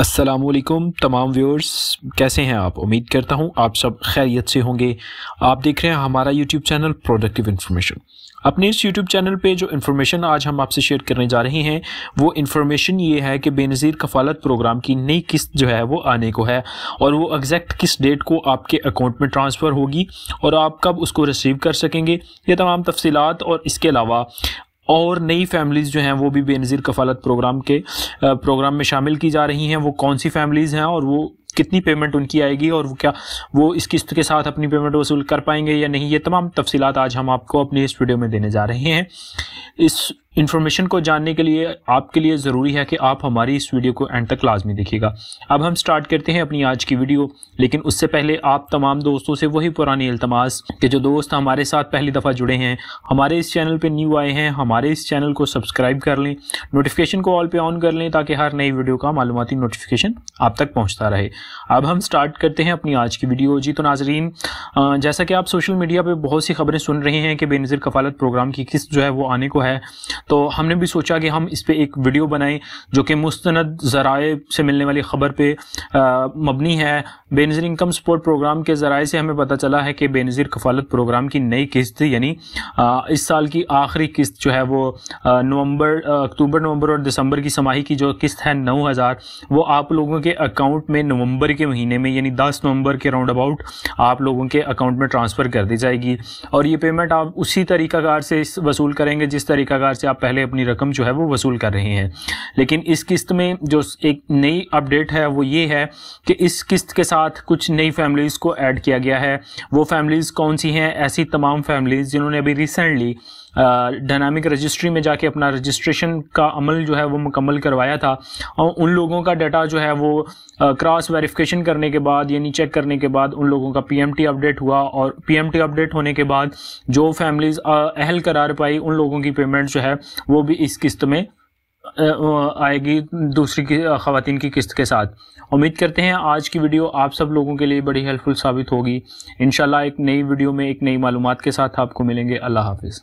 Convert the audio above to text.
असलकुम तमाम व्यूअर्स कैसे हैं आप उम्मीद करता हूं आप सब खैरियत से होंगे आप देख रहे हैं हमारा यूट्यूब चैनल प्रोडक्टिव इन्फॉर्मेशन अपने इस यूट्यूब चैनल पे जो इन्फॉर्मेशन आज हम आपसे शेयर करने जा रहे हैं वो इन्फॉर्मेशन ये है कि बेनज़ीर कफालत प्रोग्राम की नई किस्त जो है वो आने को है और वो एग्जैक्ट किस डेट को आपके अकाउंट में ट्रांसफ़र होगी और आप कब उसको रिसीव कर सकेंगे ये तमाम तफसीत और इसके अलावा और नई फैमिलीज़ जो हैं वो भी बेनज़ीर कफालत प्रोग्राम के प्रोग्राम में शामिल की जा रही हैं वो कौन सी फैमिलीज़ हैं और वो कितनी पेमेंट उनकी आएगी और वो क्या वो इस किस्त के साथ अपनी पेमेंट वसूल कर पाएंगे या नहीं ये तमाम तफसीत आज हम आपको अपने इस वीडियो में देने जा रहे हैं इस इन्फॉर्मेशन को जानने के लिए आपके लिए ज़रूरी है कि आप हमारी इस वीडियो को एंड तक लाजमी देखिएगा अब हम स्टार्ट करते हैं अपनी आज की वीडियो लेकिन उससे पहले आप तमाम दोस्तों से वही पुरानी अल्तमास के जो दोस्त हमारे साथ पहली दफ़ा जुड़े हैं हमारे इस चैनल पर न्यू आए हैं हमारे इस चैनल को सब्सक्राइब कर लें नोटिफिकेशन को ऑल पे ऑन कर लें ताकि हर नई वीडियो का मालूमती नोटिफिकेशन आप तक पहुँचता रहे अब हम स्टार्ट करते हैं अपनी आज की वीडियो जी तो नाजरीन जैसा कि आप सोशल मीडिया पे बहुत सी खबरें सुन रहे हैं कि बेनज़ीर कफालत प्रोग्राम की किस्त जो है वो आने को है तो हमने भी सोचा कि हम इस पर एक वीडियो बनाएं जो कि मुस्ंद ज़राए से मिलने वाली ख़बर पर मबनी है बेनज़ीर इनकम सपोर्ट प्रोग्राम के ज़राए से हमें पता चला है कि बेनज़ीर कफालत प्रोग्राम की नई किस्त यानी इस साल की आखिरी किस्त जो है वो नवंबर अक्टूबर नवंबर और दिसंबर की समाही की जो किस्त है नौ हज़ार वो आप लोगों के अकाउंट में नवंबर के महीने में यानी दस नवंबर के राउंड अबाउट आप लोगों के अकाउंट में ट्रांसफ़र कर दी जाएगी और ये पेमेंट आप उसी तरीक़ाकार से वसूल करेंगे जिस तरीक़ाकार से आप पहले अपनी रकम जो है वो वसूल कर रहे हैं लेकिन इस किस्त में जो एक नई अपडेट है वो ये है कि इस किस्त के साथ कुछ नई फैमिलीज़ को ऐड किया गया है वो फैमिलीज़ कौन सी हैं ऐसी तमाम फैमिलीज़ जिन्होंने अभी रिसेंटली डायनामिक रजिस्ट्री में जाके अपना रजिस्ट्रेशन का अमल जो है वो मुकम्मल करवाया था और उन लोगों का डाटा जो है वो क्रॉस वेरिफिकेशन करने के बाद यानी चेक करने के बाद उन लोगों का पीएमटी अपडेट अपडेट हुआ और पीएमटी अपडेट होने के बाद जो फैमिलीज़ अहल करार पाई उन लोगों की पेमेंट जो है वो भी इस किस्त में आएगी दूसरी की की किस्त के साथ उम्मीद करते हैं आज की वीडियो आप सब लोगों के लिए बड़ी हेल्पफुल साबित होगी इन एक नई वीडियो में एक नई मालूम के साथ आपको मिलेंगे अल्लाह हाफिज़